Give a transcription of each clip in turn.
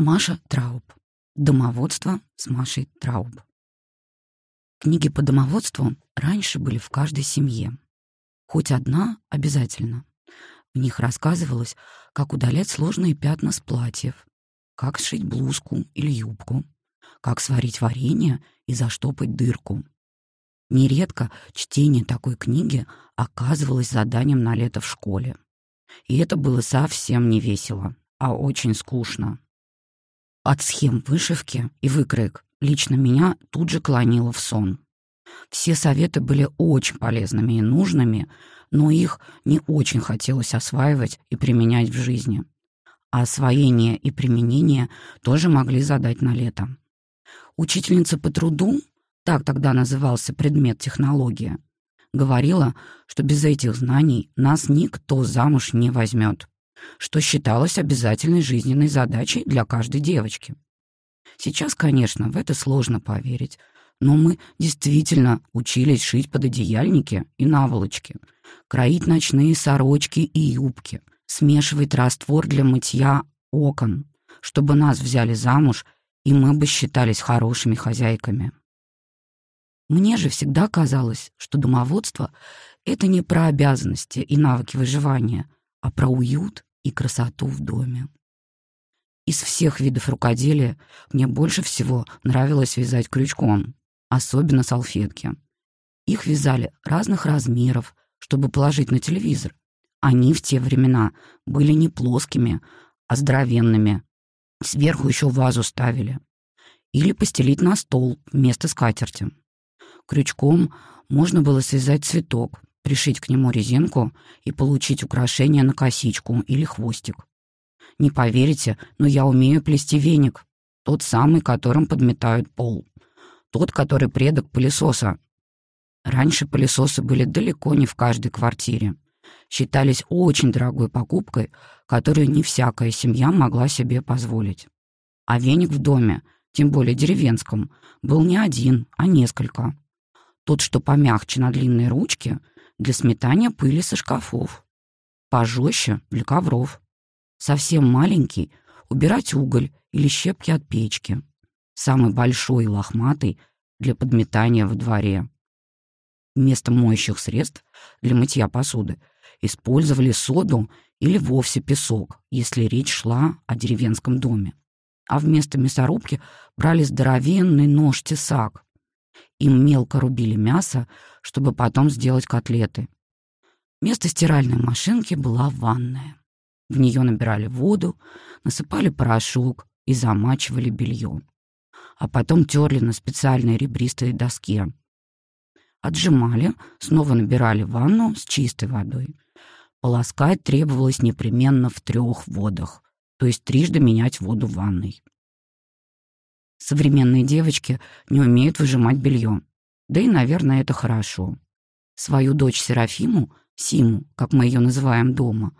Маша Трауб. Домоводство с Машей Трауб. Книги по домоводству раньше были в каждой семье. Хоть одна обязательно. В них рассказывалось, как удалять сложные пятна с платьев, как сшить блузку или юбку, как сварить варенье и заштопать дырку. Нередко чтение такой книги оказывалось заданием на лето в школе. И это было совсем не весело, а очень скучно. От схем вышивки и выкроек лично меня тут же клонило в сон. Все советы были очень полезными и нужными, но их не очень хотелось осваивать и применять в жизни. А освоение и применение тоже могли задать на лето. Учительница по труду, так тогда назывался предмет технология, говорила, что без этих знаний нас никто замуж не возьмет что считалось обязательной жизненной задачей для каждой девочки. Сейчас, конечно, в это сложно поверить, но мы действительно учились шить пододеяльники и наволочки, кроить ночные сорочки и юбки, смешивать раствор для мытья окон, чтобы нас взяли замуж, и мы бы считались хорошими хозяйками. Мне же всегда казалось, что домоводство — это не про обязанности и навыки выживания, а про уют и красоту в доме. Из всех видов рукоделия мне больше всего нравилось вязать крючком, особенно салфетки. Их вязали разных размеров, чтобы положить на телевизор. Они в те времена были не плоскими, а здоровенными. Сверху еще вазу ставили. Или постелить на стол вместо скатерти. Крючком можно было связать цветок, пришить к нему резинку и получить украшение на косичку или хвостик. Не поверите, но я умею плести веник. Тот самый, которым подметают пол. Тот, который предок пылесоса. Раньше пылесосы были далеко не в каждой квартире. Считались очень дорогой покупкой, которую не всякая семья могла себе позволить. А веник в доме, тем более деревенском, был не один, а несколько. Тот, что помягче на длинной ручке — для сметания пыли со шкафов. Пожестче для ковров. Совсем маленький — убирать уголь или щепки от печки. Самый большой и лохматый — для подметания в дворе. Вместо моющих средств для мытья посуды использовали соду или вовсе песок, если речь шла о деревенском доме. А вместо мясорубки брали здоровенный нож-тесак — им мелко рубили мясо, чтобы потом сделать котлеты. Место стиральной машинки была ванная. В нее набирали воду, насыпали порошок и замачивали белье. А потом терли на специальной ребристой доске. Отжимали, снова набирали ванну с чистой водой. Полоскать требовалось непременно в трех водах, то есть трижды менять воду в ванной. Современные девочки не умеют выжимать белье. Да и, наверное, это хорошо. Свою дочь Серафиму, Симу, как мы ее называем дома,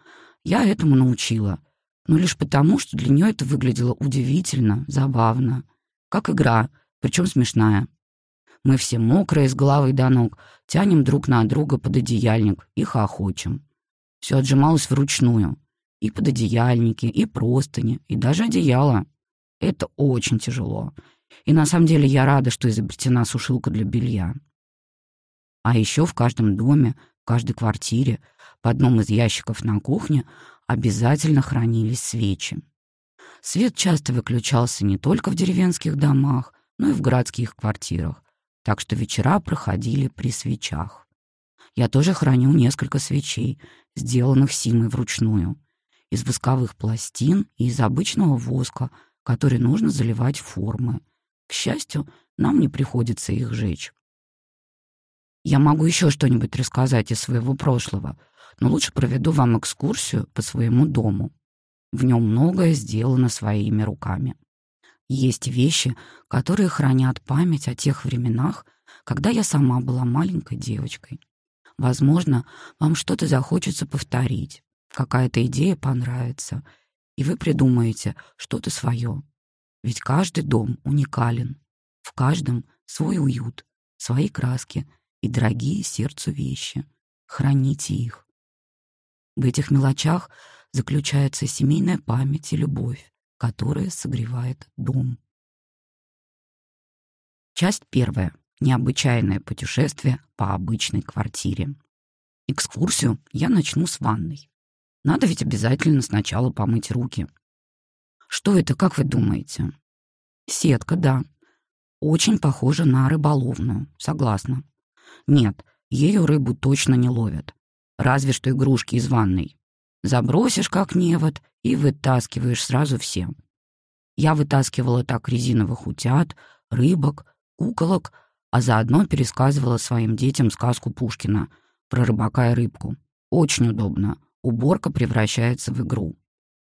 я этому научила. Но лишь потому, что для нее это выглядело удивительно, забавно. Как игра, причем смешная. Мы все мокрые с головы до ног, тянем друг на друга под одеяльник и хохочем. Все отжималось вручную. И под одеяльники, и простыни, и даже одеяло. Это очень тяжело. И на самом деле я рада, что изобретена сушилка для белья. А еще в каждом доме, в каждой квартире, в одном из ящиков на кухне обязательно хранились свечи. Свет часто выключался не только в деревенских домах, но и в городских квартирах, так что вечера проходили при свечах. Я тоже храню несколько свечей, сделанных Симой вручную, из восковых пластин и из обычного воска — которой нужно заливать в формы. К счастью, нам не приходится их жечь. Я могу еще что-нибудь рассказать из своего прошлого, но лучше проведу вам экскурсию по своему дому. В нем многое сделано своими руками. Есть вещи, которые хранят память о тех временах, когда я сама была маленькой девочкой. Возможно, вам что-то захочется повторить, какая-то идея понравится — и вы придумаете что-то свое. Ведь каждый дом уникален. В каждом свой уют, свои краски и дорогие сердцу вещи. Храните их. В этих мелочах заключается семейная память и любовь, которая согревает дом. Часть первая. Необычайное путешествие по обычной квартире. Экскурсию я начну с ванной. Надо ведь обязательно сначала помыть руки. Что это, как вы думаете? Сетка, да. Очень похожа на рыболовную, согласна. Нет, ее рыбу точно не ловят. Разве что игрушки из ванной. Забросишь как невод и вытаскиваешь сразу все. Я вытаскивала так резиновых утят, рыбок, куколок, а заодно пересказывала своим детям сказку Пушкина про рыбака и рыбку. Очень удобно уборка превращается в игру.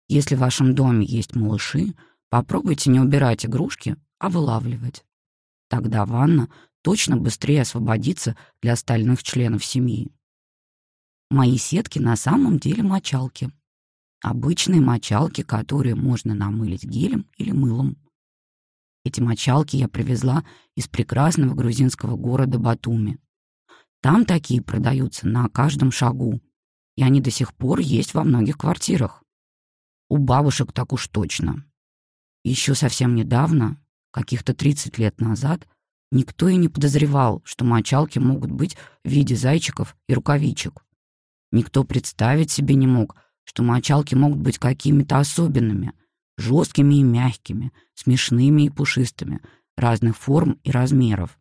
Если в вашем доме есть малыши, попробуйте не убирать игрушки, а вылавливать. Тогда ванна точно быстрее освободится для остальных членов семьи. Мои сетки на самом деле мочалки. Обычные мочалки, которые можно намылить гелем или мылом. Эти мочалки я привезла из прекрасного грузинского города Батуми. Там такие продаются на каждом шагу, и они до сих пор есть во многих квартирах. У бабушек так уж точно. Еще совсем недавно, каких-то 30 лет назад, никто и не подозревал, что мочалки могут быть в виде зайчиков и рукавичек. Никто представить себе не мог, что мочалки могут быть какими-то особенными, жесткими и мягкими, смешными и пушистыми, разных форм и размеров.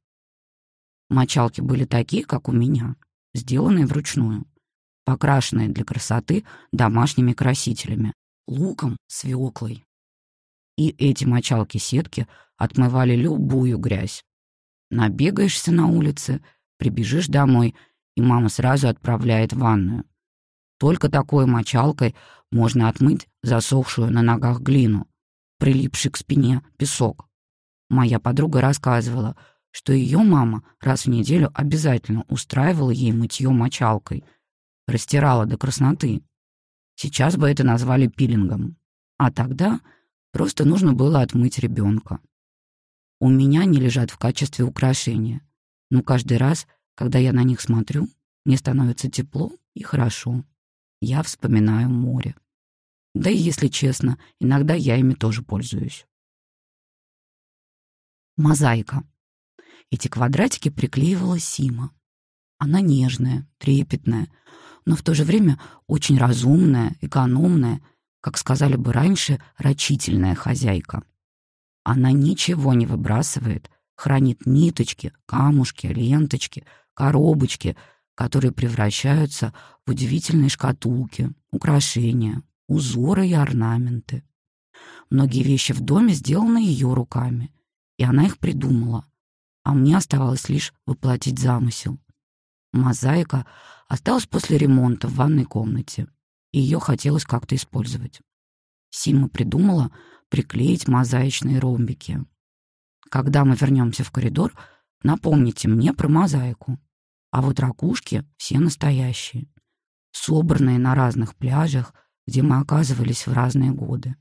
Мочалки были такие, как у меня, сделанные вручную покрашенные для красоты домашними красителями, луком, свеклой. И эти мочалки-сетки отмывали любую грязь. Набегаешься на улице, прибежишь домой, и мама сразу отправляет в ванную. Только такой мочалкой можно отмыть засохшую на ногах глину, прилипший к спине песок. Моя подруга рассказывала, что ее мама раз в неделю обязательно устраивала ей мытье мочалкой — растирала до красноты. Сейчас бы это назвали пилингом. А тогда просто нужно было отмыть ребенка. У меня не лежат в качестве украшения. Но каждый раз, когда я на них смотрю, мне становится тепло и хорошо. Я вспоминаю море. Да и, если честно, иногда я ими тоже пользуюсь. Мозаика. Эти квадратики приклеивала Сима. Она нежная, трепетная, но в то же время очень разумная, экономная, как сказали бы раньше, рачительная хозяйка. Она ничего не выбрасывает, хранит ниточки, камушки, ленточки, коробочки, которые превращаются в удивительные шкатулки, украшения, узоры и орнаменты. Многие вещи в доме сделаны ее руками, и она их придумала, а мне оставалось лишь воплотить замысел. Мозаика осталась после ремонта в ванной комнате, и ее хотелось как-то использовать. Сима придумала приклеить мозаичные ромбики. Когда мы вернемся в коридор, напомните мне про мозаику. А вот ракушки все настоящие, собранные на разных пляжах, где мы оказывались в разные годы.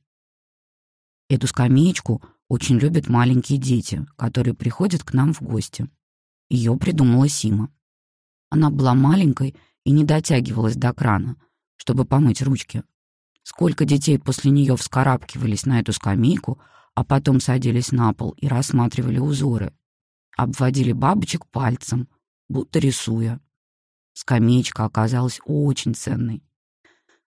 Эту скамеечку очень любят маленькие дети, которые приходят к нам в гости. Ее придумала Сима. Она была маленькой и не дотягивалась до крана, чтобы помыть ручки. Сколько детей после нее вскарабкивались на эту скамейку, а потом садились на пол и рассматривали узоры. Обводили бабочек пальцем, будто рисуя. Скамеечка оказалась очень ценной.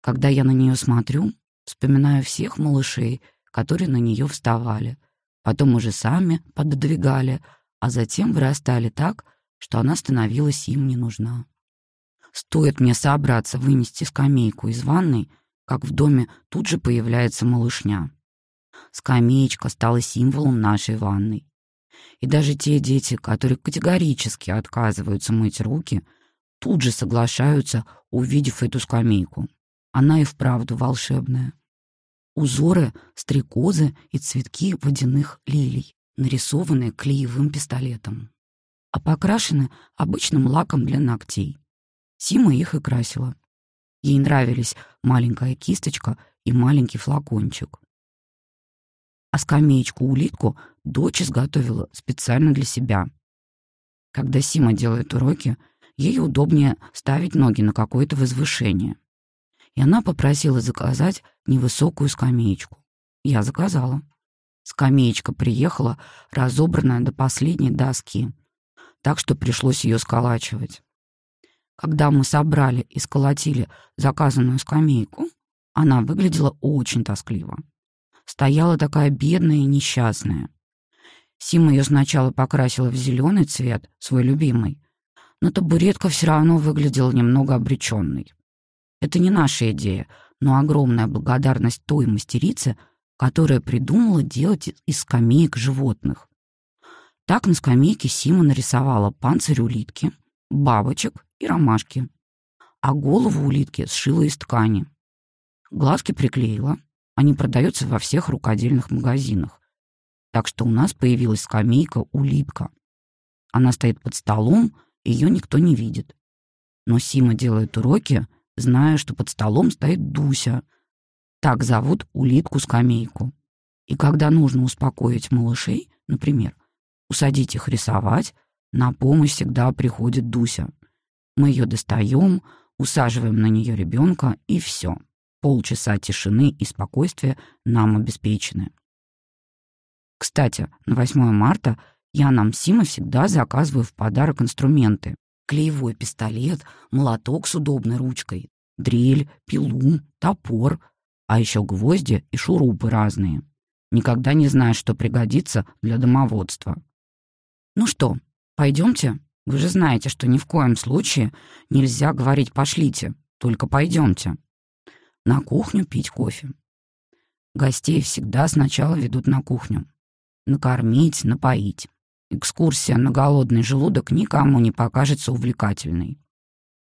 Когда я на нее смотрю, вспоминаю всех малышей, которые на нее вставали, потом уже сами пододвигали, а затем вырастали так, что она становилась им не нужна. Стоит мне собраться вынести скамейку из ванной, как в доме тут же появляется малышня. Скамеечка стала символом нашей ванной. И даже те дети, которые категорически отказываются мыть руки, тут же соглашаются, увидев эту скамейку. Она и вправду волшебная. Узоры, стрекозы и цветки водяных лилий, нарисованные клеевым пистолетом а покрашены обычным лаком для ногтей. Сима их и красила. Ей нравились маленькая кисточка и маленький флакончик. А скамеечку-улитку дочь изготовила специально для себя. Когда Сима делает уроки, ей удобнее ставить ноги на какое-то возвышение. И она попросила заказать невысокую скамеечку. Я заказала. Скамеечка приехала, разобранная до последней доски, так что пришлось ее сколачивать. Когда мы собрали и сколотили заказанную скамейку, она выглядела очень тоскливо. Стояла такая бедная и несчастная. Сима ее сначала покрасила в зеленый цвет, свой любимый, но табуретка все равно выглядела немного обреченной. Это не наша идея, но огромная благодарность той мастерице, которая придумала делать из скамеек животных. Так на скамейке Сима нарисовала панцирь улитки, бабочек и ромашки. А голову улитки сшила из ткани. Глазки приклеила. Они продаются во всех рукодельных магазинах. Так что у нас появилась скамейка «Улитка». Она стоит под столом, ее никто не видит. Но Сима делает уроки, зная, что под столом стоит Дуся. Так зовут улитку-скамейку. И когда нужно успокоить малышей, например, усадить их рисовать, на помощь всегда приходит Дуся. Мы ее достаем, усаживаем на нее ребенка и все. Полчаса тишины и спокойствия нам обеспечены. Кстати, на 8 марта я нам Сима всегда заказываю в подарок инструменты. Клеевой пистолет, молоток с удобной ручкой, дрель, пилу, топор, а еще гвозди и шурупы разные. Никогда не знаешь, что пригодится для домоводства. «Ну что, пойдемте? Вы же знаете, что ни в коем случае нельзя говорить «пошлите», только пойдемте. На кухню пить кофе. Гостей всегда сначала ведут на кухню. Накормить, напоить. Экскурсия на голодный желудок никому не покажется увлекательной.